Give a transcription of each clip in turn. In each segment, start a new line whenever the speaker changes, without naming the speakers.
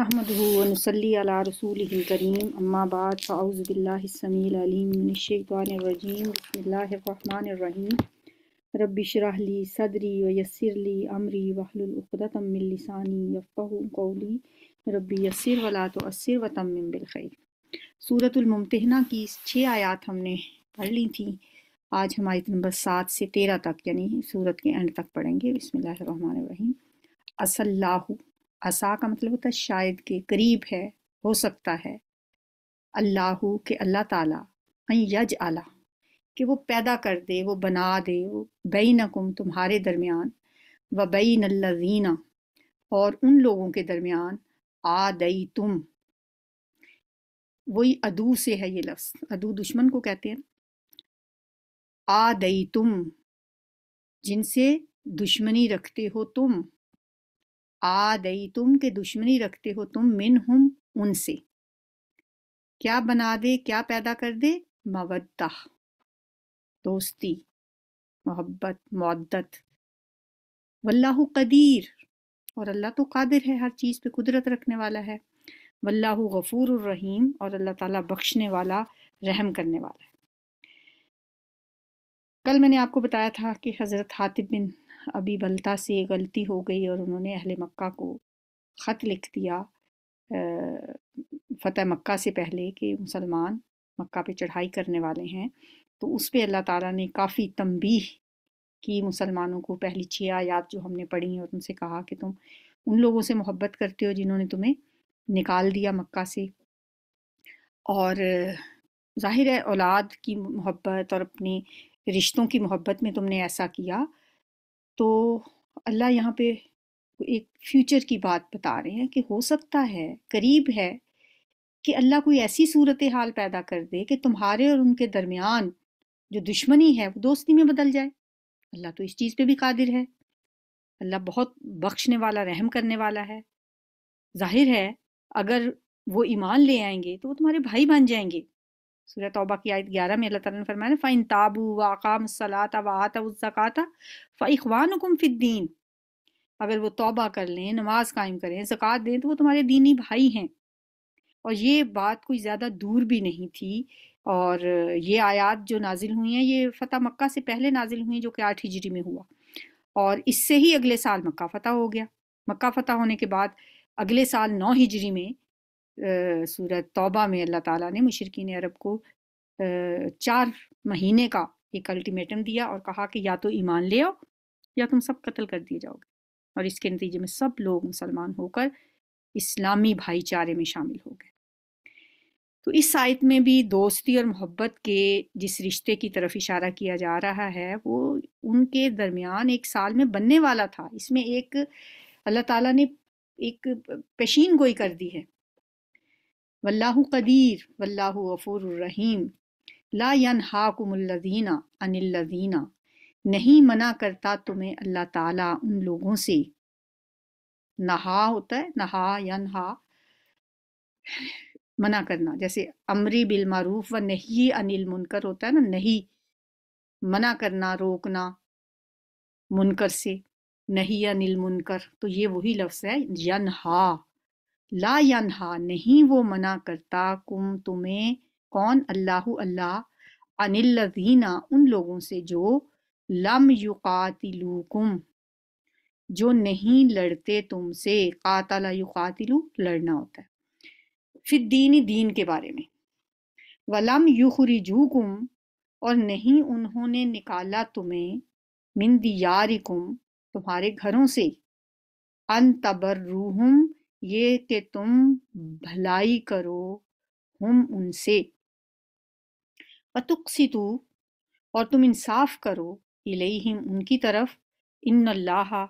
احمدุ ওয়া নসলি আলা রাসূলিহি করিম আম্মা বাদ আউযু বিল্লাহি সামিউল আলীম মিন শাইতানির রাজিম বিসমিল্লাহির রহমানির রহিম রব্বি ইশরাহ লি সাদরি ওয়া ইয়াসসির লি আমরি ওয়া আল্লুল উকদাতা মিন লিসানি ইয়াফহউ ক্বুলি রব্বি ইয়াসসির ওয়ালা তুসরি ওয়া তামিম বিল খায়র সূরাতুল মুমতাহানা কি 6 আয়াত হামনে পড়লি থি আজ হামারি নাম্বার 7 সে 13 তাক ইয়ানি সূরাত কে এন্ড তাক পড়ेंगे বিসমিল্লাহির রহমানির রহিম আসসালাহু असा का मतलब होता है शायद के करीब है हो सकता है अल्लाह के अल्लाह ताला यज आला कि वो पैदा कर दे वो बना दे वो बई नकुम तुम्हारे दरमियान व बई नल्लीना और उन लोगों के दरमियान आ दई तुम वही अदू से है ये लफ्स अदू दुश्मन को कहते हैं आ दई तुम जिनसे दुश्मनी रखते हो तुम आदई तुम के दुश्मनी रखते हो तुम मिन हम उनसे क्या बना दे क्या पैदा कर दे मवदा दोस्ती मोहब्बत मद्दत वल्लाह कदीर और अल्लाह तो कादिर है हर चीज़ पे कुदरत रखने वाला है वल्लाह गफूर रहीम और अल्लाह ताला बख्शने वाला रहम करने वाला है कल मैंने आपको बताया था कि हज़रत हातिब बिन अभी बलता से गलती हो गई और उन्होंने अहले मक्का को ख़त लिख दिया फ़तेह मक्का से पहले कि मुसलमान मक्का पे चढ़ाई करने वाले हैं तो उस पर अल्लाह ताला ने काफ़ी तंबी की मुसलमानों को पहली छः आयात जो हमने पढ़ी और उनसे कहा कि तुम उन लोगों से मोहब्बत करते हो जिन्होंने तुम्हें निकाल दिया मक्का से और ज़ाहिर है औलाद की मोहब्बत और अपने रिश्तों की मोहब्बत में तुमने ऐसा किया तो अल्लाह यहाँ पे एक फ्यूचर की बात बता रहे हैं कि हो सकता है करीब है कि अल्लाह कोई ऐसी सूरत हाल पैदा कर दे कि तुम्हारे और उनके दरमियान जो दुश्मनी है वो दोस्ती में बदल जाए अल्लाह तो इस चीज़ पे भी कादिर है अल्लाह बहुत बख्शने वाला रहम करने वाला है जाहिर है अगर वो ईमान ले आएंगे तो वो तुम्हारे भाई बन जाएंगे सूर्य तौबा की आयत ग्यारह में अल्लाह ताला ने फरमाया फ़ाइन ताबू वाकाम सलात वात ज़क़ाता फ़ान फ़िद्दीन अगर वो तौबा कर लें नमाज कायम करें ज़क़़त दें तो वो तुम्हारे दीनी भाई हैं और ये बात कोई ज़्यादा दूर भी नहीं थी और ये आयात जो नाजिल हुई हैं ये फ़तह मक्का से पहले नाजिल हुई जो कि आठ हिजरी में हुआ और इससे ही अगले साल मक्का फ़तह हो गया मक्का फ़तह होने के बाद अगले साल नौ हिजरी में सूरत तौबा में अल्लाह ताला ने मुशरकिन अरब को चार महीने का एक अल्टीमेटम दिया और कहा कि या तो ईमान ले आओ या तुम सब कत्ल कर दिए जाओगे और इसके नतीजे में सब लोग मुसलमान होकर इस्लामी भाईचारे में शामिल हो गए तो इस साइत में भी दोस्ती और मोहब्बत के जिस रिश्ते की तरफ इशारा किया जा रहा है वो उनके दरमियान एक साल में बनने वाला था इसमें एक अल्लाह ताला ने एक पेशीन गोई कर दी है वल्लाह कदीर वल्लाह गफूररहीम ला यनहाकुमुल्लजीना अनिल्लजीना नहीं मना करता तुम्हें अल्लाह ताला उन लोगों से नहा होता है नहा यनहा मना करना जैसे अमरी बिल मारूफ व नहीं अनिल मुनकर होता है ना नहीं मना करना रोकना मुनकर से नहीं अनिल मुनकर तो ये वही लफ्ज़ है यनहा ला यनहा नहीं वो मना करता कुम तुम्हें कौन अल्लाह अल्लाह अनिलना उन लोगों से जो लम युकातिलुकुम जो नहीं लड़ते तुमसे कातला युकातिलु लड़ना होता है फिर दीनी दीन के बारे में वलम कुम और नहीं उन्होंने निकाला तुम्हें मिन यारिकुम तुम्हारे घरों से अन तबर्रूहुम ये कि तुम भलाई करो हम उनसे तू और तुम इंसाफ करो इलेहिम उनकी तरफ इन अल्लाह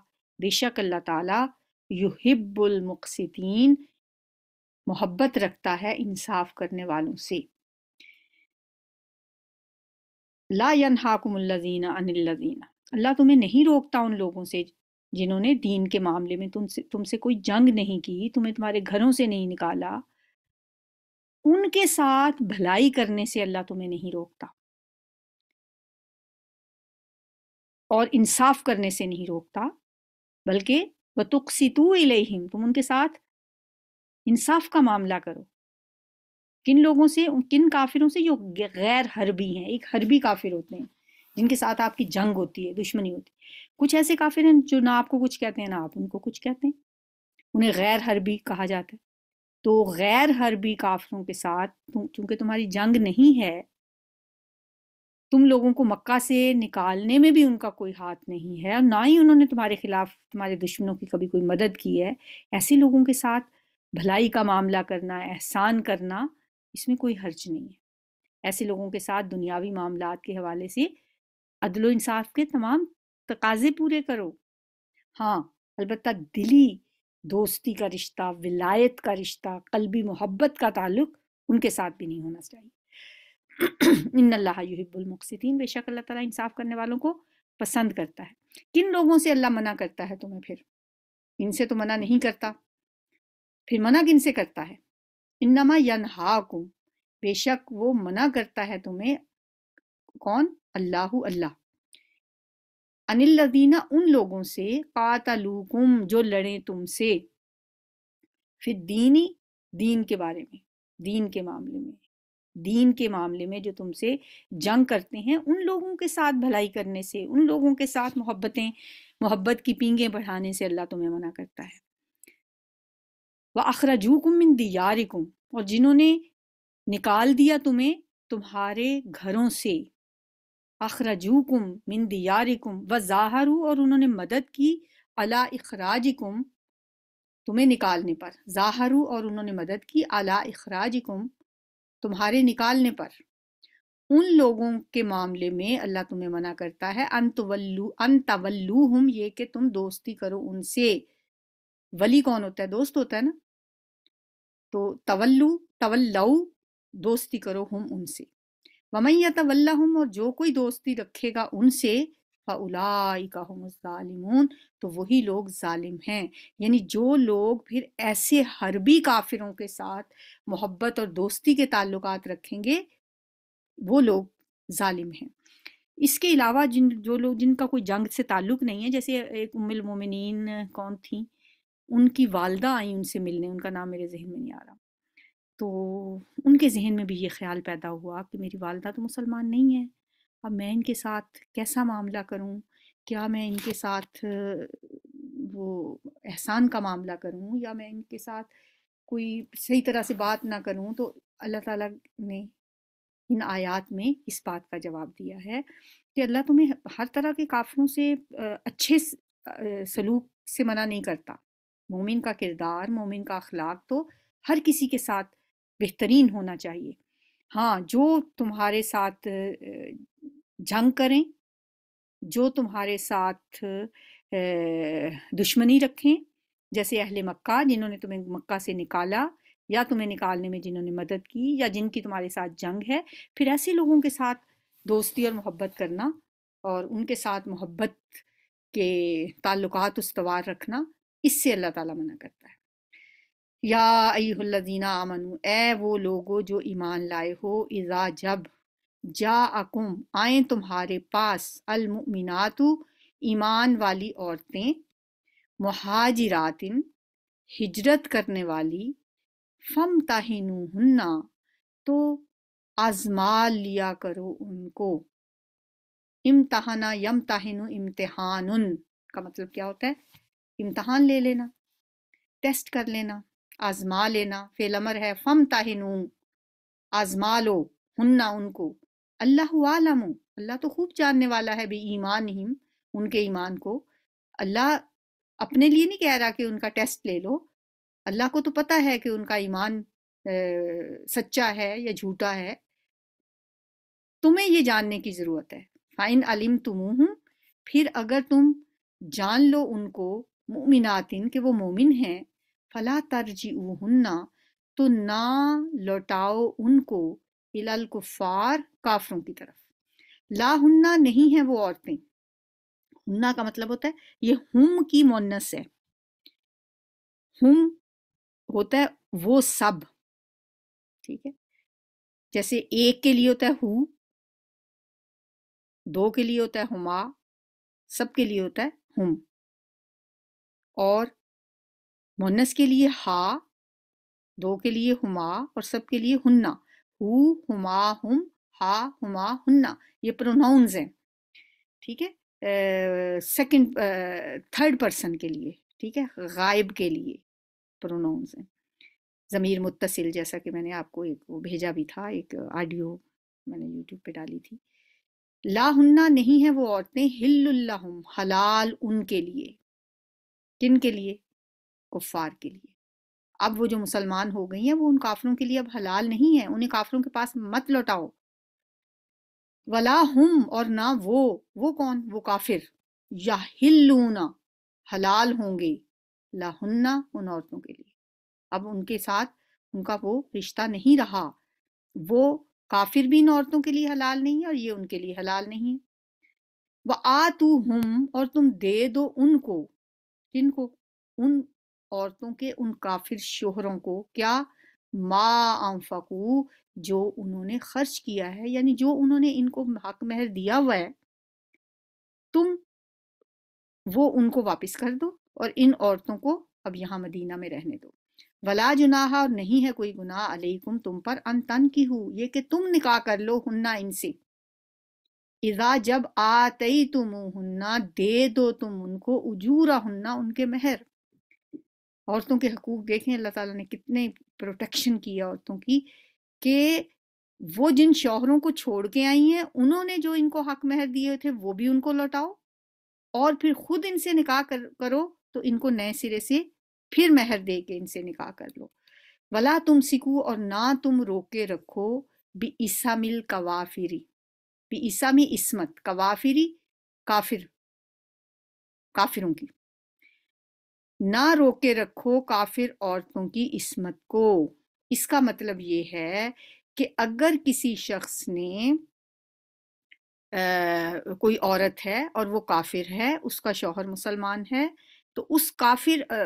बेशक अल्लाह ताला युहिब्बुल मुकसितीन मोहब्बत रखता है इंसाफ करने वालों से ला यनहाकुम अनिल्लज़ीना अल्लाह तुम्हें नहीं रोकता उन लोगों से जिन्होंने दीन के मामले में तुमसे तुमसे कोई जंग नहीं की तुम्हें तुम्हारे घरों से नहीं निकाला उनके साथ भलाई करने से अल्लाह तुम्हें नहीं रोकता और इंसाफ करने से नहीं रोकता बल्कि व सितु इलेहिम तुम उनके साथ इंसाफ का मामला करो किन लोगों से किन काफिरों से जो गैर हरबी हैं एक हरबी काफिर होते हैं जिनके साथ आपकी जंग होती है दुश्मनी होती है कुछ ऐसे काफिर हैं जो ना आपको कुछ कहते हैं ना आप उनको कुछ कहते हैं उन्हें गैर हरबी कहा जाता है तो गैर हरबी काफिरों के साथ चूंकि तुम्हारी जंग नहीं है तुम लोगों को मक्का से निकालने में भी उनका कोई हाथ नहीं है और ना ही उन्होंने तुम्हारे खिलाफ तुम्हारे दुश्मनों की कभी कोई मदद की है ऐसे लोगों के साथ भलाई का मामला करना एहसान करना इसमें कोई हर्ज नहीं है ऐसे लोगों के साथ दुनियावी मामला के हवाले से अदल इंसाफ के तमाम तकाजे पूरे करो हाँ अलबत् दिली दोस्ती का रिश्ता विलायत का रिश्ता कलबी मोहब्बत का ताल्लुक उनके साथ भी नहीं होना चाहिए इन अल्लाहबुलमकसिन बेशक अल्लाह ताला इंसाफ करने वालों को पसंद करता है किन लोगों से अल्लाह मना करता है तुम्हें फिर इनसे तो मना नहीं करता फिर मना किन से करता है इन्नमा यनहाकुम बेशक वो मना करता है तुम्हें कौन अल्लाह अल्लाह अनिल उन लोगों से कातलूकुम जो लड़े तुमसे फिर दीनी दीन के बारे में दीन के मामले में दीन के मामले में जो तुमसे जंग करते हैं उन लोगों के साथ भलाई करने से उन लोगों के साथ मोहब्बतें मोहब्बत की पींगे बढ़ाने से अल्लाह तुम्हें मना करता है वह अखराजूकुम इन दियारिकुम और जिन्होंने निकाल दिया तुम्हें तुम्हारे घरों से अखरजूकुम मिन दियारिकुम व जाहरू और उन्होंने मदद की अला इखराजिकुम तुम्हें निकालने पर जाहरू और उन्होंने मदद की अला इखराजिकुम तुम्हारे निकालने पर उन लोगों के मामले में अल्लाह तुम्हें मना करता है अनतवल्लू अनतवल्लू हम ये कि तुम दोस्ती करो उनसे वली कौन होता है दोस्त होता है ना तो तवल्लू तवल्लऊ दोस्ती करो हम उनसे वमैत वल्लहम और जो कोई दोस्ती रखेगा उनसे फ़लाइ का तो वही लोग जालिम हैं यानी जो लोग फिर ऐसे हरबी काफिरों के साथ मोहब्बत और दोस्ती के ताल्लुक रखेंगे वो लोग ालिम हैं इसके अलावा जिन जो लोग जिनका कोई जंग से ताल्लुक नहीं है जैसे एक उमिल मोमिन कौन थी उनकी वालदा आई उनसे मिलने उनका नाम मेरे जहन में नहीं आ रहा तो उनके जहन में भी ये ख्याल पैदा हुआ कि मेरी वालदा तो मुसलमान नहीं है अब मैं इनके साथ कैसा मामला करूँ क्या मैं इनके साथ वो एहसान का मामला करूँ या मैं इनके साथ कोई सही तरह से बात ना करूँ तो अल्लाह ताला ने इन आयात में इस बात का जवाब दिया है कि अल्लाह तुम्हें हर तरह के काफिरों से अच्छे सलूक से मना नहीं करता मोमिन का किरदार मोमिन का अखलाक तो हर किसी के साथ बेहतरीन होना चाहिए हाँ जो तुम्हारे साथ जंग करें जो तुम्हारे साथ दुश्मनी रखें जैसे अहले मक्का जिन्होंने तुम्हें मक्का से निकाला या तुम्हें निकालने में जिन्होंने मदद की या जिनकी तुम्हारे साथ जंग है फिर ऐसे लोगों के साथ दोस्ती और मोहब्बत करना और उनके साथ मोहब्बत के ताल्लुकात उसवार रखना इससे अल्लाह ताला मना करता है या अयुल्लजीना आमनु ए वो लोगो जो ईमान लाए हो इज़ा जब जा अकुम आए तुम्हारे पास अलमुमिनातु ईमान वाली औरतें महाजरातिन हिजरत करने वाली फम ताहिनुन्ना तो आजमा लिया करो उनको इम्तहाना यम ताहिनु इम्तहान का मतलब क्या होता है इम्तहान ले लेना टेस्ट कर लेना आजमा लेना फेलमर है फम ताहिनू आजमा लो हन्ना उनको अल्लाह आलम अल्लाह तो खूब जानने वाला है भी ईमान ही उनके ईमान को अल्लाह अपने लिए नहीं कह रहा कि उनका टेस्ट ले लो अल्लाह को तो पता है कि उनका ईमान सच्चा है या झूठा है तुम्हें ये जानने की ज़रूरत है फ़ाइन अलिम तुम हूँ फिर अगर तुम जान लो उनको मोमिनातिन के वो मोमिन हैं फ़ला तरजी हन्ना तो ना लौटाओ उनको इलाल कुफ़ार काफरों की तरफ ला हन्ना नहीं है वो औरतें हन्ना का मतलब होता है ये हुम की मोनस है हुम होता है वो सब ठीक है जैसे एक के लिए होता है हु दो के लिए होता है हुमा सब के लिए होता है हुम और मोहनस के लिए हा दो के लिए हुमा और सब के लिए हुन्ना हु हुमा हुम हा हुमा हुन्ना ये प्रोनाउंस हैं ठीक है सेकंड थर्ड पर्सन के लिए ठीक है गायब के लिए प्रोनाउंस हैं ज़मीर मुतसिल जैसा कि मैंने आपको एक वो भेजा भी था एक ऑडियो मैंने यूट्यूब पे डाली थी ला हुन्ना नहीं है वो औरतें हिल्लुल्लाहुम हलाल उनके लिए किन के लिए कुफ़ार के लिए अब वो जो मुसलमान हो गई हैं वो उन काफरों के लिए अब हलाल नहीं है उन्हें काफरों के पास मत लौटाओ वला हम और ना वो वो कौन वो काफिर या हिल्लूना हलाल होंगे लाहुन्ना उन औरतों के लिए अब उनके साथ उनका वो रिश्ता नहीं रहा वो काफिर भी इन औरतों के लिए हलाल नहीं है और ये उनके लिए हलाल नहीं है वह आ तू हम और तुम दे दो उनको जिनको उन औरतों के उन काफिर शोहरों को क्या मा फकू जो उन्होंने खर्च किया है यानी जो उन्होंने इनको हक महर दिया हुआ है तुम वो उनको वापस कर दो और इन औरतों को अब यहाँ मदीना में रहने दो वला जुनाहा और नहीं है कोई गुनाह अलैकुम तुम पर अन तन की हो ये कि तुम निकाह कर लो हुन्ना इनसे इजा जब आते तुम हुन्ना दे दो तुम उनको उजूरा हुन्ना उनके महर औरतों के हकूक़ देखें अल्लाह ताला ने कितने प्रोटेक्शन किया औरतों की कि वो जिन शोहरों को छोड़ के आई हैं उन्होंने जो इनको हक महर दिए थे वो भी उनको लौटाओ और फिर खुद इनसे निकाह कर, करो तो इनको नए सिरे से फिर महर दे के इनसे निकाह कर लो वला तुम सिकू और ना तुम रोके रखो बी ईसा मिल कवाफिरी बी ईसा मिल इसमत कवाफिरी काफिर काफिरों की ना रोके रखो काफिर औरतों की इसमत को इसका मतलब ये है कि अगर किसी शख्स ने आ, कोई औरत है और वो काफिर है उसका शौहर मुसलमान है तो उस काफिर आ, आ,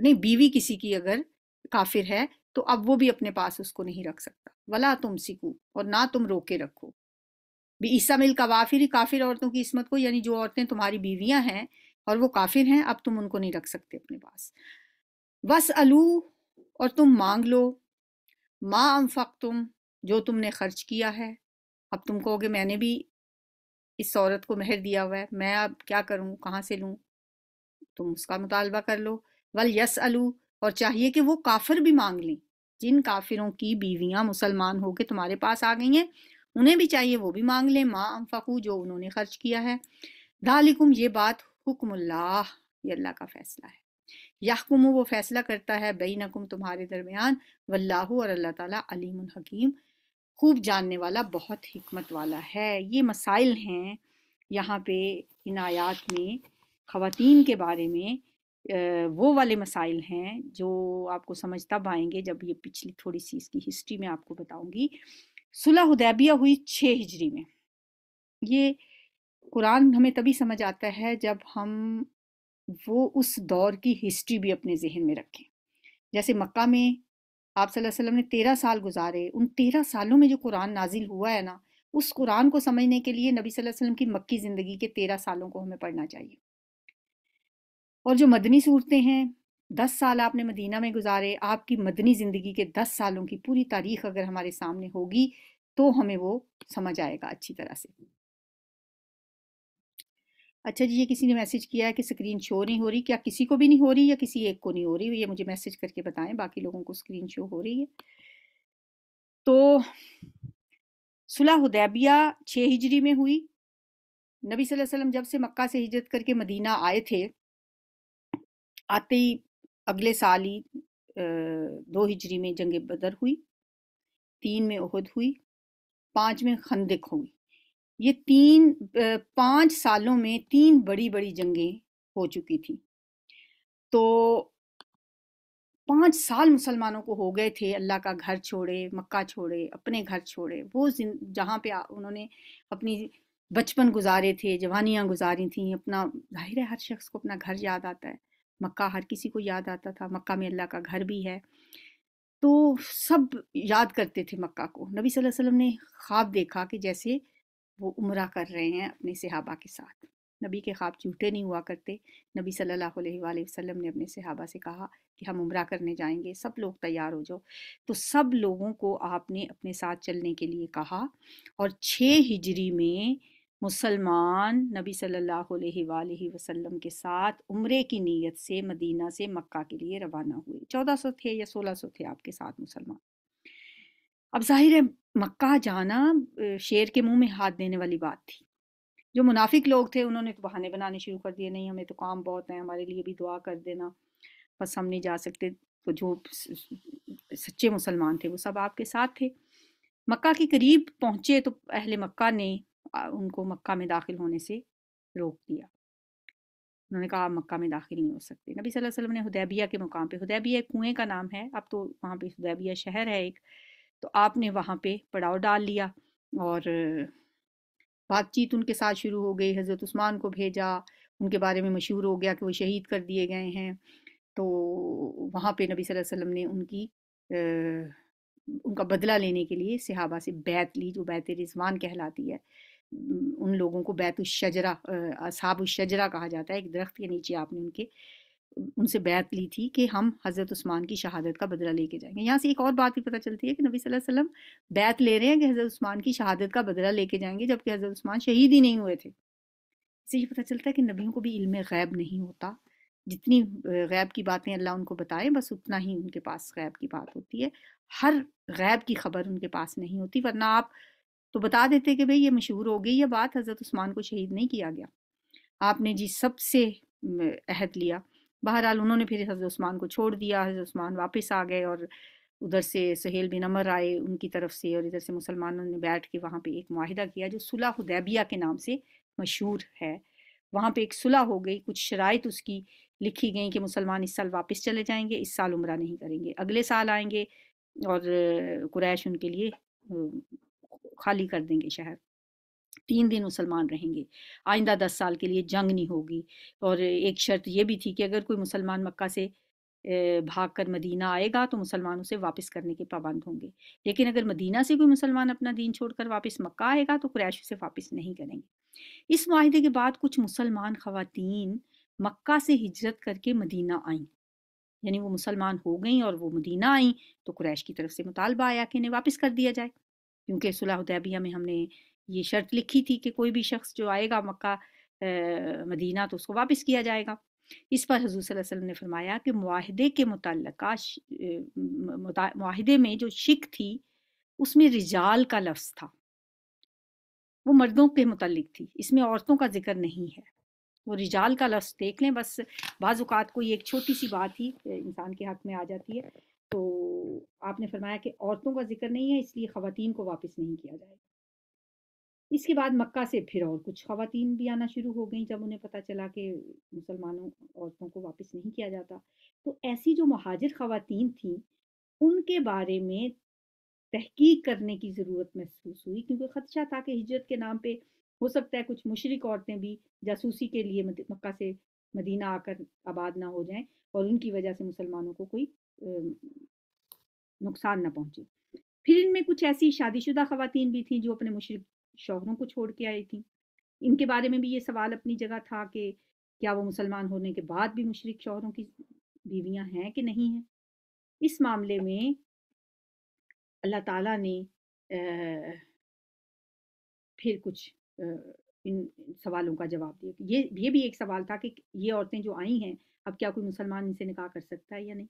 नहीं बीवी किसी की अगर काफिर है तो अब वो भी अपने पास उसको नहीं रख सकता वला तुम सीखो और ना तुम रोके रखो भी ईसा मिल कवाफिर ही काफिर औरतों की इसमत को यानी जो औरतें तुम्हारी बीवियां हैं और वो काफिर हैं अब तुम उनको नहीं रख सकते अपने पास बस अलू और तुम मांग लो माँ अमफक तुम जो तुमने खर्च किया है अब तुम कहोगे मैंने भी इस औरत को महर दिया हुआ है मैं अब क्या करूँ कहाँ से लूँ तुम उसका मुतालबा कर लो वल यस अलू और चाहिए कि वो काफिर भी मांग लें जिन काफिरों की बीवियाँ मुसलमान के तुम्हारे पास आ गई हैं उन्हें भी चाहिए वो भी मांग लें माँ अम्फकू जो उन्होंने खर्च किया है दालिकुम ये बात हुक्मुल्लाह ये अल्लाह का फैसला है याकुम वो फैसला करता है बई नकुम तुम्हारे दरमियान वल्लाहु और अल्लाह ताला अलीम हकीम खूब जानने वाला बहुत हमत वाला है ये मसाइल हैं यहाँ पे इन आयात में ख़वातीन के बारे में वो वाले मसाइल हैं जो आपको समझ तब आएंगे जब ये पिछली थोड़ी सी इसकी हिस्ट्री में आपको बताऊंगी सुलह हुदैबिया हुई छः हिजरी में ये कुरान हमें तभी समझ आता है जब हम वो उस दौर की हिस्ट्री भी अपने जहन में रखें जैसे मक्का में आप सल्लल्लाहु अलैहि वसल्लम ने तेरह साल गुजारे उन तेरह सालों में जो कुरान नाजिल हुआ है ना उस कुरान को समझने के लिए नबी सल्लल्लाहु अलैहि वसल्लम की मक्की ज़िंदगी के तेरह सालों को हमें पढ़ना चाहिए और जो मदनी सूरतें हैं दस साल आपने मदीना में गुजारे आपकी मदनी ज़िंदगी के दस सालों की पूरी तारीख अगर हमारे सामने होगी तो हमें वो समझ आएगा अच्छी तरह से अच्छा जी ये किसी ने मैसेज किया है कि स्क्रीन शो नहीं हो रही क्या किसी को भी नहीं हो रही या किसी एक को नहीं हो रही ये मुझे मैसेज करके बताएं बाकी लोगों को स्क्रीन शो हो रही है तो सुलह उदैबिया छः हिजरी में हुई नबी सल्लल्लाहु अलैहि वसल्लम जब से मक्का से हिजरत करके मदीना आए थे आते ही अगले साल ही दो हिजरी में जंग बदर हुई तीन में उहद हुई पाँच में खंदक हुई ये तीन पाँच सालों में तीन बड़ी बड़ी जंगें हो चुकी थी तो पाँच साल मुसलमानों को हो गए थे अल्लाह का घर छोड़े मक्का छोड़े अपने घर छोड़े वो जहाँ पे उन्होंने अपनी बचपन गुजारे थे जवानियाँ गुजारी थी अपना जाहिर है हर शख्स को अपना घर याद आता है मक्का हर किसी को याद आता था मक्का में अल्लाह का घर भी है तो सब याद करते थे मक्का को नबी सल्लल्लाहु अलैहि वसल्लम ने ख्वाब देखा कि जैसे वो उम्र कर रहे हैं अपने सहाबा के साथ नबी के ख्वाब झूठे नहीं हुआ करते नबी सल्लल्लाहु अलैहि वसल्लम ने अपने सहाबा से कहा कि हम उम्र करने जाएंगे सब लोग तैयार हो जाओ तो सब लोगों को आपने अपने साथ चलने के लिए कहा और छः हिजरी में मुसलमान नबी सल्लल्लाहु अलैहि वसल्लम के साथ उम्र की नीयत से मदीना से मक्का के लिए रवाना हुए चौदह सौ थे या सोलह सौ थे आपके साथ मुसलमान अब जाहिर है मक्का जाना शेर के मुंह में हाथ देने वाली बात थी जो मुनाफिक लोग थे उन्होंने तो बहाने बनाने शुरू कर दिए नहीं हमें तो काम बहुत है हमारे लिए भी दुआ कर देना बस हम नहीं जा सकते तो जो सच्चे मुसलमान थे वो सब आपके साथ थे मक्का के करीब पहुंचे तो अहले मक्का ने उनको मक्का में दाखिल होने से रोक दिया उन्होंने कहा आप मक्का में दाखिल नहीं हो सकते नबी सल्लल्लाहु अलैहि वसल्लम ने हुदैबिया के मुकाम पे हुदैबिया कुएं का नाम है अब तो वहाँ पे हुदैबिया शहर है एक तो आपने वहाँ पे पड़ाव डाल लिया और बातचीत उनके साथ शुरू हो गई हज़रत उस्मान को भेजा उनके बारे में मशहूर हो गया कि वो शहीद कर दिए गए हैं तो वहाँ पे नबी सल्लल्लाहु अलैहि वसल्लम ने उनकी आ, उनका बदला लेने के लिए सिहाबा से बैत ली जो बैत रिजवान कहलाती है उन लोगों को बैत शजरा असाब शजरा कहा जाता है एक दरख्त के नीचे आपने उनके उनसे बैत ली थी कि हम हज़रत उस्मान की शहादत का बदला लेके जाएंगे यहाँ से एक और बात भी पता चलती है कि नबी सल्लल्लाहु अलैहि वसल्लम बैत ले रहे हैं कि हज़रत उस्मान की शहादत का बदला लेके जाएंगे जबकि हज़रत उस्मान शहीद ही नहीं हुए थे इससे ये पता चलता है कि नबियों को भी इल्म गैब नहीं होता जितनी गैब की बातें अल्लाह उनको बताए बस उतना ही उनके पास गैब की बात होती है हर गैब की खबर उनके पास नहीं होती वरना आप तो बता देते कि भाई ये मशहूर हो गई ये बात हज़रत उस्मान को शहीद नहीं किया गया आपने जी सबसे अहद लिया बहरहाल उन्होंने फिर हज़रत उस्मान को छोड़ दिया हज़रत उस्मान वापस आ गए और उधर से सहेल बिन अमर आए उनकी तरफ से और इधर से मुसलमानों ने बैठ के वहाँ पे एक माहिदा किया जो सुलह हुदैबिया के नाम से मशहूर है वहाँ पे एक सुलह हो गई कुछ शराइत उसकी लिखी गई कि मुसलमान इस साल वापस चले जाएंगे इस साल उम्र नहीं करेंगे अगले साल आएंगे और कुरैश उनके लिए खाली कर देंगे शहर तीन दिन मुसलमान रहेंगे आइंदा दस साल के लिए जंग नहीं होगी और एक शर्त यह भी थी कि अगर कोई मुसलमान मक्का से भाग कर मदीना आएगा तो मुसलमान उसे वापस करने के पाबंद होंगे लेकिन अगर मदीना से कोई मुसलमान अपना दीन छोड़कर वापस मक्का आएगा तो क्रैश उसे वापस नहीं करेंगे इस माहे के बाद कुछ मुसलमान खातन मक्का से हिजरत करके मदीना आईं यानी वो मुसलमान हो गई और वो मदीना आई तो कुरैश की तरफ से मुतालबा आया कि इन्हें वापस कर दिया जाए क्योंकि सुलह उदैबिया में हमने ये शर्त लिखी थी कि कोई भी शख्स जो आएगा मक्का मदीना तो उसको वापस किया जाएगा इस पर हजूर वसल्लम ने फरमाया कि माहदे के मुतल माहे में जो शिक थी उसमें रिजाल का लफ्ज़ था वो मर्दों के मुतलिक थी इसमें औरतों का जिक्र नहीं है वो रिजाल का लफ्ज़ देख लें बस बाज़ात कोई एक छोटी सी बात ही इंसान के हक में आ जाती है तो आपने फरमाया कि औरतों का जिक्र नहीं है इसलिए ख़वान को वापस नहीं किया जाएगा इसके बाद मक्का से फिर और कुछ खातन भी आना शुरू हो गई जब उन्हें पता चला कि मुसलमानों औरतों को वापस नहीं किया जाता तो ऐसी जो महाजिर खातन थीं उनके बारे में तहकीक करने की ज़रूरत महसूस हुई क्योंकि ख़दशा था कि हिजरत के नाम पे हो सकता है कुछ मुशरक औरतें भी जासूसी के लिए मक्का से मदीना आकर आबाद ना हो जाएं और उनकी वजह से मुसलमानों को कोई नुकसान ना पहुंचे फिर इनमें कुछ ऐसी शादीशुदा खातन भी थीं जो अपने मुशरक शौहरों को छोड़ के आई थी इनके बारे में भी ये सवाल अपनी जगह था कि क्या वो मुसलमान होने के बाद भी मुशरक शौहरों की बीवियाँ हैं कि नहीं हैं इस मामले में अल्लाह ताला ने आ, फिर कुछ आ, इन सवालों का जवाब दिया ये ये भी एक सवाल था कि ये औरतें जो आई हैं अब क्या कोई मुसलमान इनसे निकाह कर सकता है या नहीं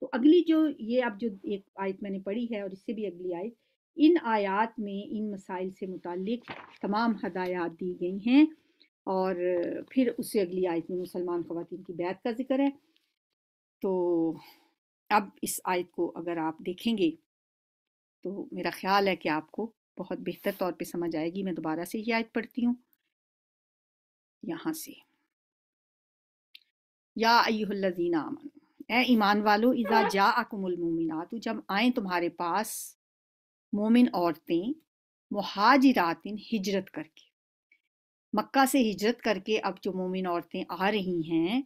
तो अगली जो ये अब जो एक आयत मैंने पढ़ी है और इससे भी अगली आयत इन आयात में इन मसाइल से मुतक तमाम हदायत दी गई हैं और फिर उससे अगली आयत में मुसलमान खातन की बैत का जिक्र है तो अब इस आयत को अगर आप देखेंगे तो मेरा ख्याल है कि आपको बहुत बेहतर तौर पे समझ आएगी मैं दोबारा से ये आयत पढ़ती हूँ यहाँ से या अयुल्लजीना अमन ए ईमान वालो इज़ा जा अकमुलमोमिनात जब आए तुम्हारे पास मोमिन औरतें महाजिरातिन हिजरत करके मक्का से हिजरत करके अब जो मोमिन औरतें आ रही हैं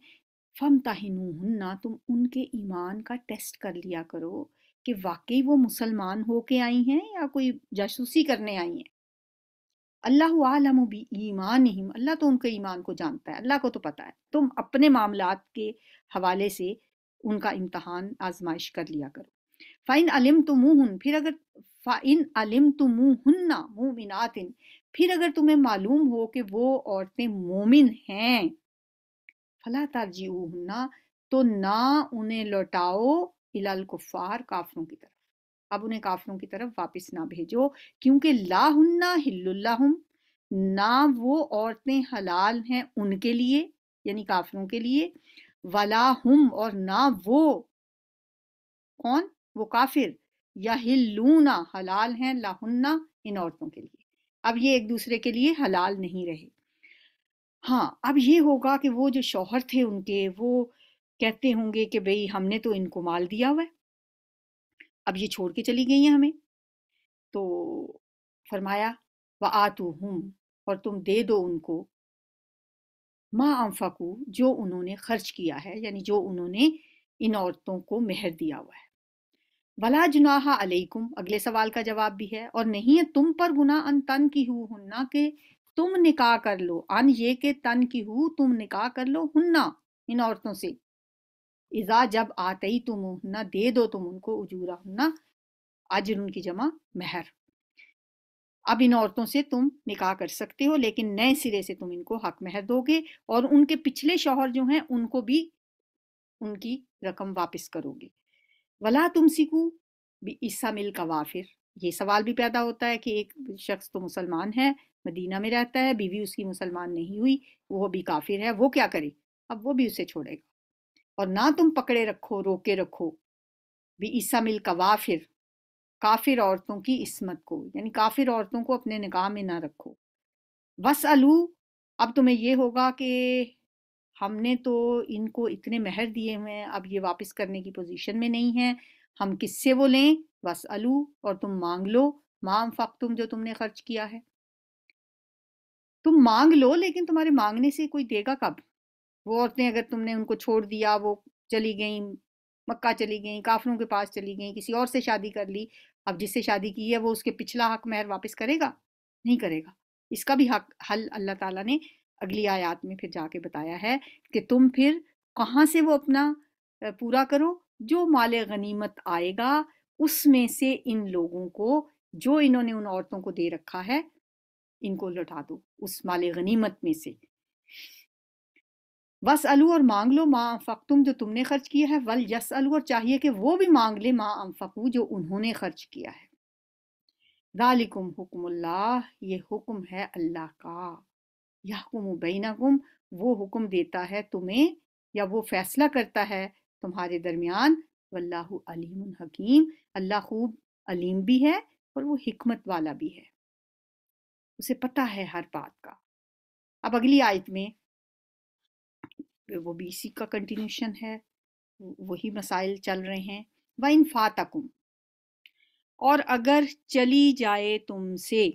फम ना तुम उनके ईमान का टेस्ट कर लिया करो कि वाकई वो मुसलमान होके आई हैं या कोई जासूसी करने आई हैं अल्लाह आलम भी ईमान ही अल्लाह तो उनके ईमान को जानता है अल्लाह को तो पता है तुम अपने मामला के हवाले से उनका इम्तहान आजमाइश कर लिया करो फ़ाइन अलम तुम फिर अगर फ़ाइन अलिम तुम हन्ना मोमिनातिन फिर अगर तुम्हें मालूम हो कि वो औरतें मोमिन हैं फला तरजी हन्ना तो ना उन्हें लौटाओ इलाल कुफार काफरों की तरफ अब उन्हें काफरों की तरफ वापस ना भेजो क्योंकि ला हुन्ना हिल्लुल्लाहुम ना वो औरतें हलाल हैं उनके लिए यानी काफरों के लिए वला हम और ना वो कौन वो काफिर या ना हलाल हैं लाहुन्ना इन औरतों के लिए अब ये एक दूसरे के लिए हलाल नहीं रहे हाँ अब ये होगा कि वो जो शौहर थे उनके वो कहते होंगे कि भाई हमने तो इनको माल दिया हुआ है अब ये छोड़ के चली गई हैं हमें तो फरमाया व आ तू हूँ और तुम दे दो उनको माँ अम्फाकू जो उन्होंने खर्च किया है यानी जो उन्होंने इन औरतों को मेहर दिया हुआ है वला जुनाहा अलैकुम अगले सवाल का जवाब भी है और नहीं है तुम पर गुना अन तन की हु हुन्ना के तुम निकाह कर लो अन ये के तन की हु तुम निकाह कर लो हुन्ना इन औरतों से इजा जब आते ही तुम हुन्ना दे दो तुम उनको उजूरा हुन्ना अजर उनकी जमा महर अब इन औरतों से तुम निकाह कर सकते हो लेकिन नए सिरे से तुम इनको हक महर दोगे और उनके पिछले शोहर जो हैं उनको भी उनकी रकम वापस करोगे वला तुम सीखू भी ईसा मिल कवाफिर ये सवाल भी पैदा होता है कि एक शख्स तो मुसलमान है मदीना में रहता है बीवी उसकी मुसलमान नहीं हुई वो भी काफिर है वो क्या करे अब वो भी उसे छोड़ेगा और ना तुम पकड़े रखो रोके रखो भी ईसा मिल कवाफिर काफिर औरतों की इसमत को यानी काफिर औरतों को अपने निकाह में ना रखो बस अलू अब तुम्हें ये होगा कि हमने तो इनको इतने महर दिए हुए हैं अब ये वापस करने की पोजीशन में नहीं है हम किससे वो लें बस अलू और तुम मांग लो माम फक तुम जो तुमने खर्च किया है तुम मांग लो लेकिन तुम्हारे मांगने से कोई देगा कब वो औरतें अगर तुमने उनको छोड़ दिया वो चली गई मक्का चली गई काफरों के पास चली गई किसी और से शादी कर ली अब जिससे शादी की है वो उसके पिछला हक महर वापस करेगा नहीं करेगा इसका भी हक हल अल्लाह ताला ने अगली आयात में फिर जाके बताया है कि तुम फिर कहाँ से वो अपना पूरा करो जो माल गनीमत आएगा उसमें से इन लोगों को जो इन्होंने उन औरतों को दे रखा है इनको लौटा दो उस माल गनीमत में से बस अलू और मांग लो माँ तुम जो तुमने खर्च किया है वल यस अलू और चाहिए कि वो भी मांग ले माँ अम्फकू जो उन्होंने खर्च किया है वालिकुम हुक्मुल्लाह ये हुक्म है अल्लाह का याकुम गुम वो हुक्म देता है तुम्हें या वो फैसला करता है तुम्हारे दरमियान वल्लाहु अलीम हकीम अल्लाह खूब अलीम भी है और वो हिकमत वाला भी है उसे पता है हर बात का अब अगली आयत में वो भी इसी का कंटिन्यूशन है वही मसाइल चल रहे हैं व इन फातकुम और अगर चली जाए तुमसे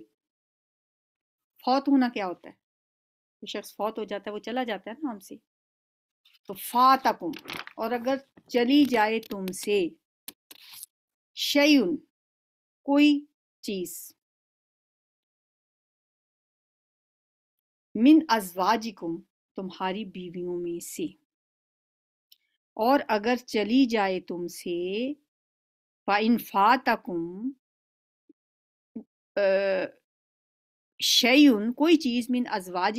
फौत होना क्या होता है जो शख्स फौत हो जाता है वो चला जाता है ना हमसे तो फात और अगर चली जाए तुमसे शयुन कोई चीज मिन अजवाजिकुम तुम्हारी बीवियों में से और अगर चली जाए तुमसे फ़ाइन फ़ातकुम शयुन कोई चीज़ मीन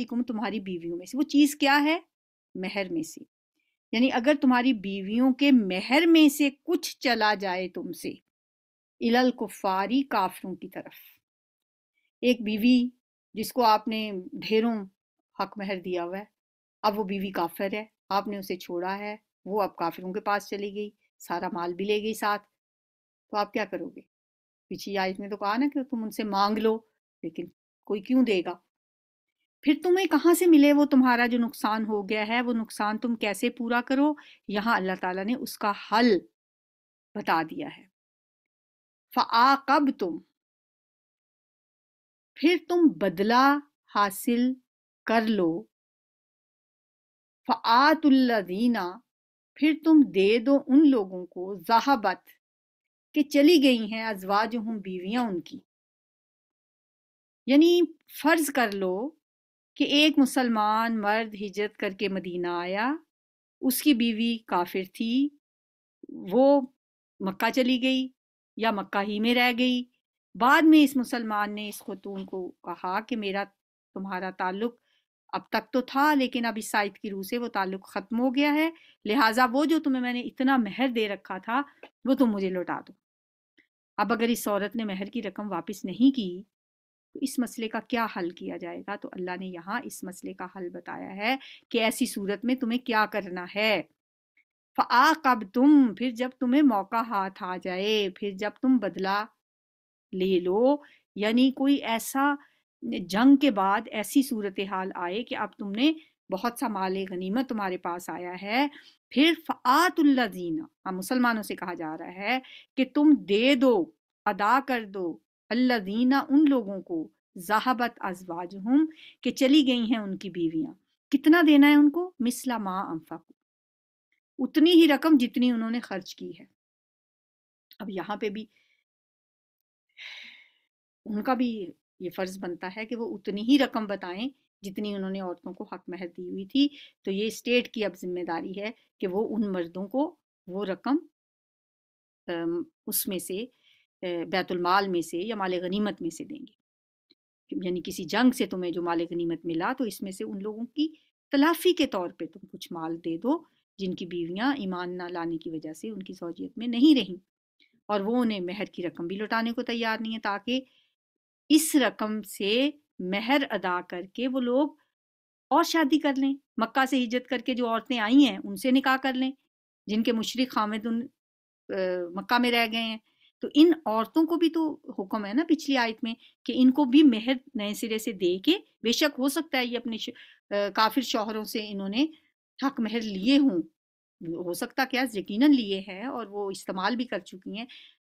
कुम तुम्हारी बीवियों में से वो चीज़ क्या है महर में से यानी अगर तुम्हारी बीवियों के महर में से कुछ चला जाए तुमसे इलल कुफारी काफरों की तरफ एक बीवी जिसको आपने ढेरों हक महर दिया हुआ है अब वो बीवी काफिर है आपने उसे छोड़ा है वो अब काफिरों के पास चली गई सारा माल भी ले गई साथ तो आप क्या करोगे पिछली आयत में तो कहा ना कि तुम उनसे मांग लो लेकिन कोई क्यों देगा फिर तुम्हें कहाँ से मिले वो तुम्हारा जो नुकसान हो गया है वो नुकसान तुम कैसे पूरा करो यहाँ अल्लाह ताला ने उसका हल बता दिया है कब तुम फिर तुम बदला हासिल कर लो फ़ातुल्लादीना फिर तुम दे दो उन लोगों को जहाबत के चली गई हैं अजवाज हम बीवियां उनकी यानी फ़र्ज़ कर लो कि एक मुसलमान मर्द हिजरत करके मदीना आया उसकी बीवी काफिर थी वो मक्का चली गई या मक्का ही में रह गई बाद में इस मुसलमान ने इस खतून को कहा कि मेरा तुम्हारा ताल्लुक अब तक तो था लेकिन अब इस साइद की रूह से वो ताल्लुक ख़त्म हो गया है लिहाजा वो जो तुम्हें मैंने इतना महर दे रखा था वो तुम मुझे लौटा दो अब अगर इस औरत ने महर की रकम वापस नहीं की तो इस मसले का क्या हल किया जाएगा तो अल्लाह ने यहाँ इस मसले का हल बताया है कि ऐसी सूरत में तुम्हें क्या करना है फ़ा कब तुम फिर जब तुम्हें मौका हाथ आ जाए फिर जब तुम बदला ले लो यानी कोई ऐसा जंग के बाद ऐसी सूरत हाल आए कि अब तुमने बहुत सा माल गनीमत तुम्हारे पास आया है फिर फ़ातुल्लाजीना जीना हाँ, मुसलमानों से कहा जा रहा है कि तुम दे दो अदा कर दो अल्लादीना उन लोगों को जहाबत अजवाज हूँ कि चली गई हैं उनकी बीवियाँ कितना देना है उनको मिसला माँ को उतनी ही रकम जितनी उन्होंने खर्च की है अब यहाँ पे भी उनका भी ये फर्ज बनता है कि वो उतनी ही रकम बताएं जितनी उन्होंने औरतों को हक महर दी हुई थी तो ये स्टेट की अब जिम्मेदारी है कि वो उन मर्दों को वो रकम उसमें से बैतुलमाल में से या माल गनीमत में से देंगे यानी किसी जंग से तुम्हें जो माल गनीमत मिला तो इसमें से उन लोगों की तलाफी के तौर पर तुम कुछ माल दे दो जिनकी बीवियाँ ईमान न लाने की वजह से उनकी सोजियत में नहीं रहीं और वो उन्हें महर की रकम भी लौटाने को तैयार नहीं है ताकि इस रकम से महर अदा करके वो लोग और शादी कर लें मक्का से हिजत करके जो औरतें आई हैं उनसे निकाह कर लें जिनके मुशरक हामिद उन आ, मक्का में रह गए हैं तो इन औरतों को भी तो हुक्म है ना पिछली आयत में कि इनको भी मेहर नए सिरे से दे के बेशक हो सकता है ये अपने श, आ, काफिर शोहरों से इन्होंने हक मेहर लिए हों हो सकता क्या यकीन लिए हैं और वो इस्तेमाल भी कर चुकी हैं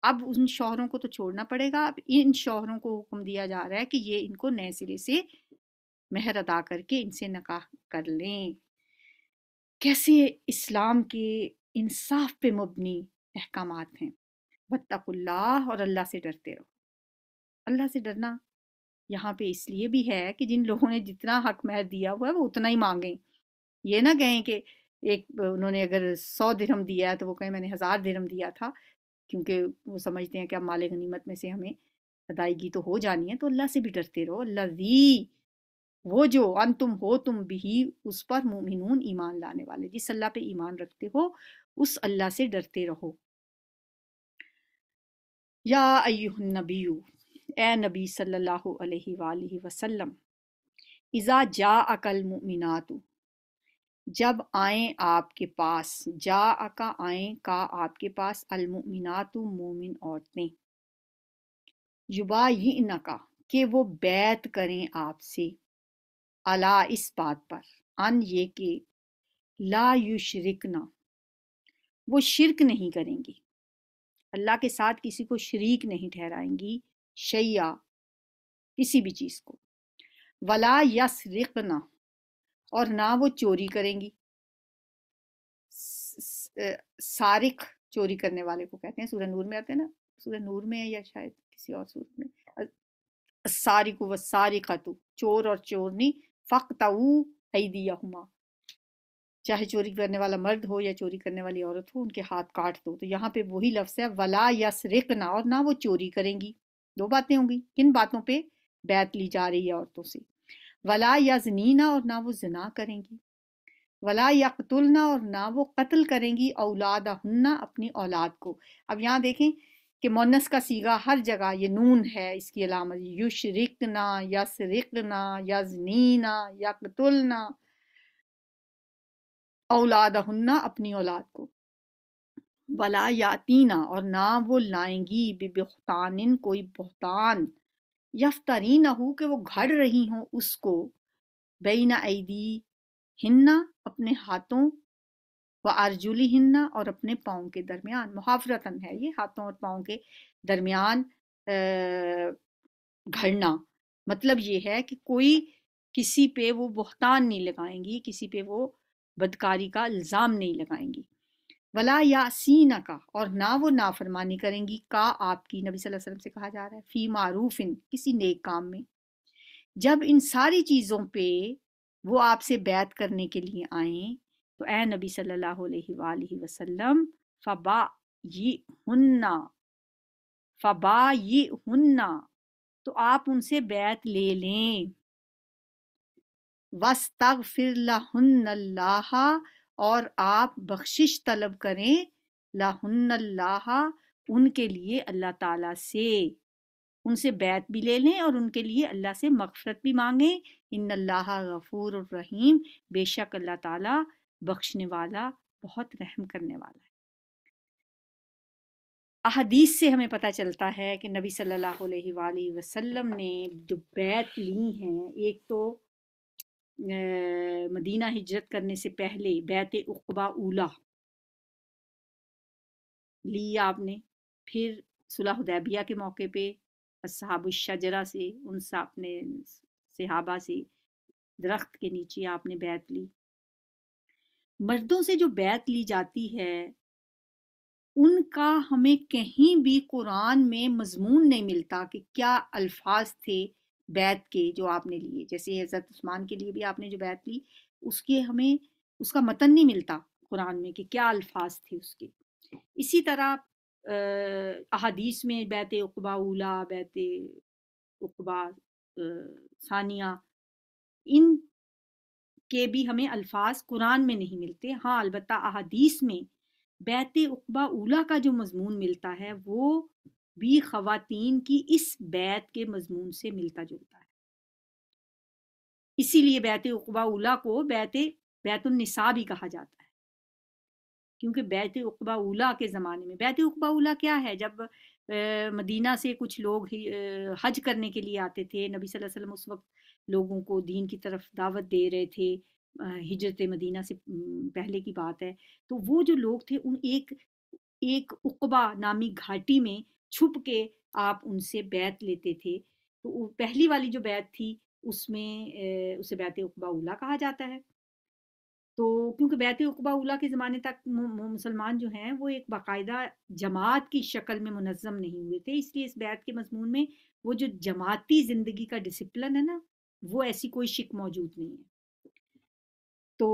अब उन शोहरों को तो छोड़ना पड़ेगा अब इन शोहरों को हुक्म दिया जा रहा है कि ये इनको नए सिरे से मेहर अदा करके इनसे नकाह कर लें कैसे इस्लाम के इंसाफ पे मबनी अहकाम हैं वत्तकुल्लाह और अल्लाह से डरते रहो अल्लाह से डरना यहाँ पे इसलिए भी है कि जिन लोगों ने जितना हक महर दिया हुआ है वो उतना ही मांगें ये ना कहें कि एक उन्होंने अगर सौ दिरहम दिया है तो वो कहें मैंने हज़ार दिरहम दिया था क्योंकि वो समझते हैं कि अब माले गनीमत में से हमें अदायगी तो हो जानी है तो अल्लाह से भी डरते रहो अल्लाजी वो जो अन तुम हो तुम भी उस पर मुमिनून ईमान लाने वाले जिस अल्लाह पे ईमान रखते हो उस अल्लाह से डरते रहो या नबीयू ए नबी सल्लल्लाहु अलैहि वालि वसल्लम इज़ा जा अकल मुमिनातु जब आए आपके पास जा अका आए का आपके पास अलमुमिनातु मोमिन औरतें युबा ही नका कि वो बैत करें आपसे अला इस बात पर अन ये के ला यु शिरक ना वो शिरक नहीं करेंगी अल्लाह के साथ किसी को शरीक नहीं ठहराएंगी शैया किसी भी चीज़ को वला या रिकना और ना वो चोरी करेंगी सारिक चोरी करने वाले को कहते हैं सूर्य नूर में आते हैं ना सूर्य नूर में है या शायद किसी और सूरत में सारिक व सारिका तू चोर और चोरनी फ़क तऊ हुमा चाहे चोरी करने वाला मर्द हो या चोरी करने वाली औरत हो उनके हाथ काट दो तो यहाँ पे वही लफ्स है वला या सरक ना और ना वो चोरी करेंगी दो बातें होंगी किन बातों पे बैत ली जा रही है औरतों से वला या जनीना और ना वो जना करेंगी वला या कतुलना और ना वो कत्ल करेंगी औलाद हन्ना अपनी औलाद को अब यहाँ देखें कि मोनस का सीगा हर जगह ये नून है इसकी अलामत युशरिकना या सरिकना या जनीना या कतुलना हन्ना अपनी औलाद को वला यातीना और ना वो लाएंगी बेबुख्तान कोई बहतान यफ्तरी ना हो कि वो घड़ रही हों उसको बेना ऐदी हिन्ना अपने हाथों व अर्जुली हिन्ना और अपने पाओं के दरमियान मुहावरतन है ये हाथों और पाओं के दरमियान घड़ना मतलब ये है कि कोई किसी पे वो बहतान नहीं लगाएंगी किसी पे वो बदकारी का इल्ज़ाम नहीं लगाएंगी वला यासीना का और ना वो नाफरमानी करेंगी का आपकी नबी सल्लल्लाहु अलैहि वसल्लम से कहा जा रहा है फ़ी इन किसी नेक काम में जब इन सारी चीज़ों पे वो आपसे बैत करने के लिए आए तो ए नबी सल्लल्लाहु अलैहि वसल्लम फ़बा ये हन्ना फ़बा ये हन्ना तो आप उनसे बैत ले लें वस्तगफिर लाहा और आप बख्शिश तलब करें लाहा उनके लिए अल्लाह ताला से उनसे बैत भी ले लें और उनके लिए अल्लाह से मगफरत भी मांगें इन अल्लाह गफूर रहीम बेशक अल्लाह ताला बख्शने वाला बहुत रहम करने वाला है अहदीस से हमें पता चलता है कि नबी सल्लल्लाहु अलैहि वसल्लम ने जो बैत ली हैं एक तो मदीना हिजरत करने से पहले बैत उकबा उला ली आपने फिर सुलह उदैबिया के मौके पे शजरा से उन आपने सहाबा से दरख्त के नीचे आपने बैत ली मर्दों से जो बैत ली जाती है उनका हमें कहीं भी कुरान में मजमून नहीं मिलता कि क्या अल्फाज थे बैत के जो आपने लिए जैसे हज़रत उस्मान के लिए भी आपने जो बैत ली उसके हमें उसका मतन नहीं मिलता कुरान में कि क्या अल्फाज थे उसके इसी तरह अहादीस में बैत उकबा उला बैत उकबा सानिया इन के भी हमें अल्फाज कुरान में नहीं मिलते हाँ अलबत् अहादीस में बैत उकबा उला का जो मजमून मिलता है वो भी खातन की इस बैत के मजमून से मिलता जुलता है इसीलिए बैत उकबाउला को बैत बैतुलनसा भी कहा जाता है क्योंकि बैत उकबाउला के ज़माने में बैत उकबाउला क्या है जब ए, मदीना से कुछ लोग ए, हज करने के लिए आते थे नबी सल्लल्लाहु अलैहि वसल्लम उस वक्त लोगों को दीन की तरफ दावत दे रहे थे हिजरत मदीना से पहले की बात है तो वो जो लोग थे उन एक एक उकबा नामी घाटी में छुप के आप उनसे बैत लेते थे तो पहली वाली जो बैत थी उसमें उसे बैत उकबा उला कहा जाता है तो क्योंकि बैत उकबा उला के ज़माने तक मुसलमान जो हैं वो एक बाकायदा जमात की शक्ल में मुनज़म नहीं हुए थे इसलिए इस बैत के मजमून में वो जो जमाती ज़िंदगी का डिसिप्लिन है ना वो ऐसी कोई शिक मौजूद नहीं है तो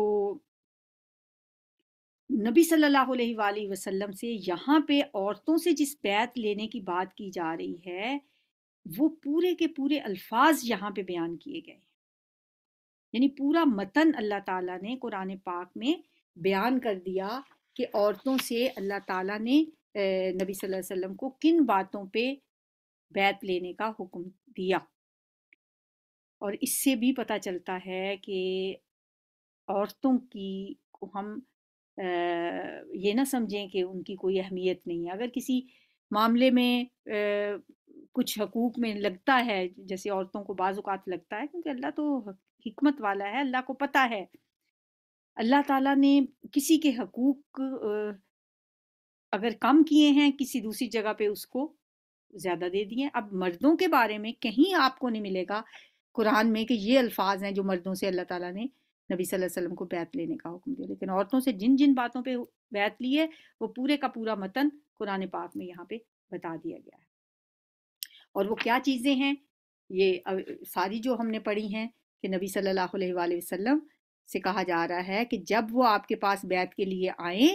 नबी सल्लल्लाहु अलैहि वसल्लम से यहाँ पे औरतों से जिस बैत लेने की बात की जा रही है वो पूरे के पूरे अल्फाज यहाँ पे बयान किए गए यानी पूरा मतन अल्लाह ताला ने कुरान पाक में बयान कर दिया कि औरतों से अल्लाह ताला ने नबी सल्लल्लाहु अलैहि वसल्लम को किन बातों पे बैत लेने का हुक्म दिया और इससे भी पता चलता है कि औरतों की को हम ये ना समझें कि उनकी कोई अहमियत नहीं है अगर किसी मामले में कुछ हकूक में लगता है जैसे औरतों को बाज़ात लगता है क्योंकि अल्लाह तो हमत वाला है अल्लाह को पता है अल्लाह ताला ने किसी के हकूक अगर कम किए हैं किसी दूसरी जगह पे उसको ज़्यादा दे दिए अब मर्दों के बारे में कहीं आपको नहीं मिलेगा कुरान में कि ये अल्फाज हैं जो मर्दों से अल्लाह ताला ने नबी सल्लल्लाहु अलैहि वसल्लम को बैत लेने का हुक्म दिया लेकिन औरतों से जिन जिन बातों पे बैत ली है वो पूरे का पूरा मतन कुरान पाक में यहाँ पे बता दिया गया है और वो क्या चीज़ें हैं ये सारी जो हमने पढ़ी हैं कि नबी सल्लल्लाहु अलैहि वसल्लम से कहा जा रहा है कि जब वो आपके पास बैत के लिए आए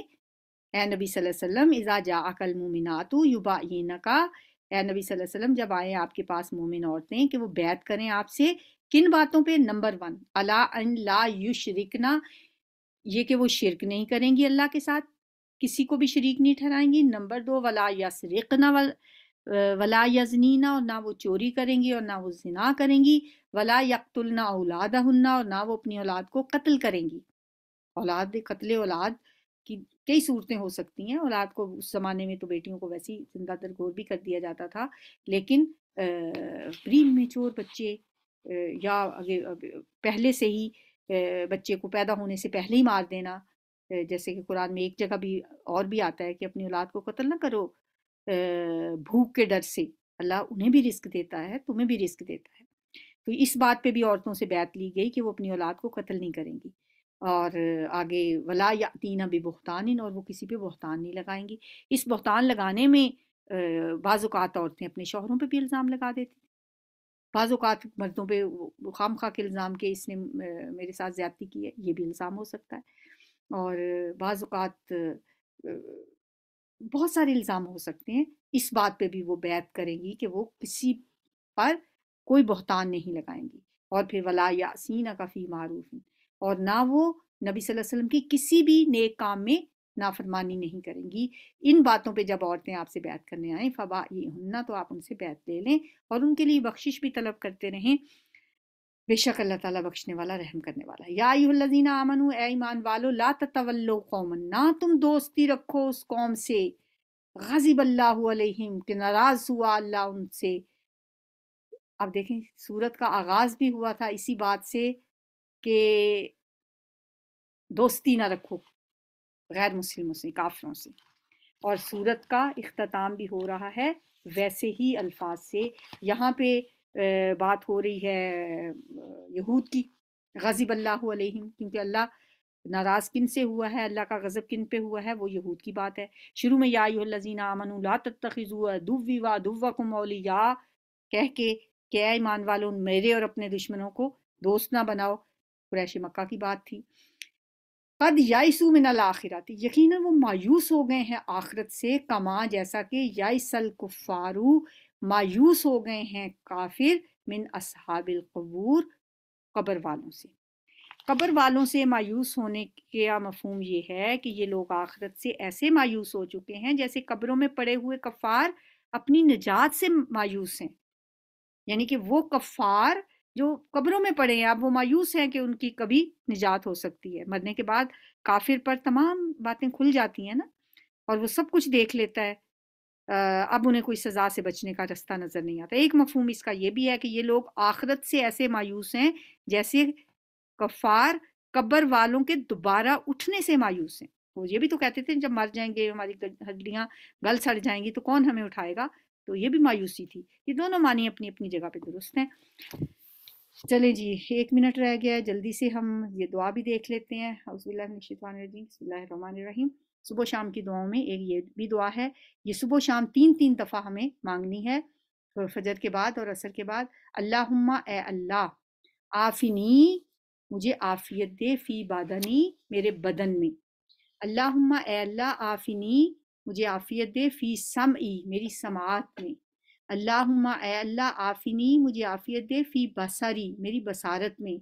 ए नबी वसल्लम इज़ा जा अकल मुमिनातु युबा का ए नबी वसल्लम जब आए आपके पास मोमिन औरतें कि वो बैत करें आपसे किन बातों पे नंबर वन अला अन ला यू शरीकना ये कि वो शिरक नहीं करेंगी अल्लाह के साथ किसी को भी शरीक नहीं ठहराएंगी नंबर दो वला शरीकना वल, वला यजनीना और ना वो चोरी करेंगी और ना वो जिना करेंगी वला यकतुलना औलाद हन्ना और ना वो अपनी औलाद को कत्ल करेंगी औलाद कत्ल औलाद की कई सूरतें हो सकती हैं औलाद को उस ज़माने में तो बेटियों को वैसे ही जिंदा गोर भी कर दिया जाता था लेकिन प्री मेचोर बच्चे या पहले से ही बच्चे को पैदा होने से पहले ही मार देना जैसे कि कुरान में एक जगह भी और भी आता है कि अपनी औलाद को कत्ल ना करो भूख के डर से अल्लाह उन्हें भी रिस्क देता है तुम्हें भी रिस्क देता है तो इस बात पे भी औरतों से बैत ली गई कि वो अपनी औलाद को कत्ल नहीं करेंगी और आगे वला या तीना भी बहतान और वो किसी पे बहतान नहीं लगाएंगी इस बहतान लगाने में बाज़ात औरतें अपने शोहरों पर भी इल्ज़ाम लगा देती बाज़ात मर्दों पर खाम खा के इल्ज़ाम के इसने मेरे साथ ज़्यादती की है ये भी इल्ज़ाम हो सकता है और बाज़ात बहुत सारे इल्ज़ाम हो सकते हैं इस बात पे भी वो बैत करेंगी कि वो किसी पर कोई बहतान नहीं लगाएंगी और फिर वला यासीना का फ़ी और ना वो नबी वसल्लम की किसी भी नेक काम में नाफरमानी नहीं करेंगी इन बातों पे जब औरतें आपसे बैत करने आए फवा ये हन्ना तो आप उनसे बैत ले लें और उनके लिए बख्शिश भी तलब करते रहें बेशक अल्लाह ताला बख्शने वाला रहम करने वाला या याजीना आमन ए ईमान वालो ला तवल्लो कौमन ना तुम दोस्ती रखो उस कौम से गजीब अल्लाम के नाराज़ हुआ अल्लाह उनसे अब देखें सूरत का आगाज़ भी हुआ था इसी बात से कि दोस्ती ना रखो गैर मुस्लिमों से काफिरों से और सूरत का अख्ताम भी हो रहा है वैसे ही अल्फाज से यहाँ पे बात हो रही है यहूद की गज़ब अल्लाह क्योंकि अल्लाह नाराज किन से हुआ है अल्लाह का गज़ब किन पे हुआ है वो यहूद की बात है शुरू में याजीना अमनला तखिजुवी दुवा कह के क्या ईमान वालों मेरे और अपने दुश्मनों को दोस्त ना बनाओ कुरैश मक्का की बात थी कद याइसू मिनल आखिरत यकीन वो मायूस हो गए हैं आखिरत से कमा जैसा कि यासल कुफ़ारू मायूस हो गए हैं काफिर मिन असहाबिल कबूर कब्र वालों से कब्र वालों से मायूस होने का मफहम ये है कि ये लोग आखिरत से ऐसे मायूस हो चुके हैं जैसे कब्रों में पड़े हुए कफ़ार अपनी निजात से मायूस हैं यानी कि वो कफ़ार जो कब्रों में पड़े हैं अब वो मायूस हैं कि उनकी कभी निजात हो सकती है मरने के बाद काफिर पर तमाम बातें खुल जाती हैं ना और वो सब कुछ देख लेता है अब उन्हें कोई सज़ा से बचने का रास्ता नज़र नहीं आता एक मफहम इसका ये भी है कि ये लोग आखरत से ऐसे मायूस हैं जैसे कफ़ार कब्र वालों के दोबारा उठने से मायूस हैं वो ये भी तो कहते थे जब मर जाएंगे हमारी हड्डियाँ गल सड़ जाएंगी तो कौन हमें उठाएगा तो ये भी मायूसी थी ये दोनों मानी अपनी अपनी जगह पे दुरुस्त हैं चले जी एक मिनट रह गया है जल्दी से हम ये दुआ भी देख लेते हैं रहीम सुबह शाम की दुआओं में एक ये भी दुआ है ये सुबह शाम तीन तीन दफ़ा हमें मांगनी है तो फजर के बाद और असर के बाद अल्लाहुम्मा ए अल्लाह आफिनी मुझे आफियत दे फ़ी बादनी मेरे बदन में अल्लाहुम्मा ए अल्लाह आफिनी मुझे आफियत दे फ़ी समई मेरी समात में अल्लाहुम्मा ए अल्लाह आफिनी मुझे आफियत दे फ़ी बसरी मेरी बसारत में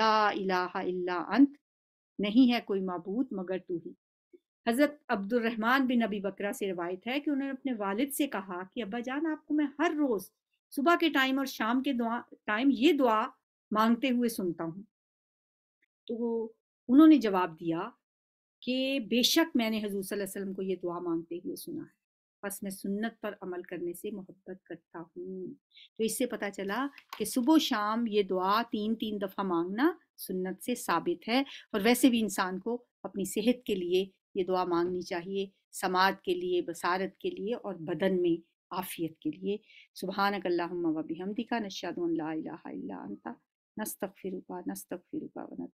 ला इलाहा इल्ला अंत नहीं है कोई मबूत मगर तू ही हज़रत अब्दुलरहमान बिन अबी बकरा से रवायत है कि उन्होंने अपने वालिद से कहा कि अब्बा जान आपको मैं हर रोज़ सुबह के टाइम और शाम के दुआ टाइम ये दुआ मांगते हुए सुनता हूँ तो उन्होंने जवाब दिया कि बेशक मैंने हजूर वसल्लम को ये दुआ मांगते हुए सुना है बस मैं सुन्नत पर अमल करने से मोहब्बत करता हूँ तो इससे पता चला कि सुबह शाम ये दुआ तीन तीन दफ़ा मांगना सुन्नत से साबित है और वैसे भी इंसान को अपनी सेहत के लिए ये दुआ मांगनी चाहिए समाज के लिए बसारत के लिए और बदन में आफियत के लिए सुबहानक अल्लाह वबी हमदिका नशादा फिर नस्तफ़िरुका वनत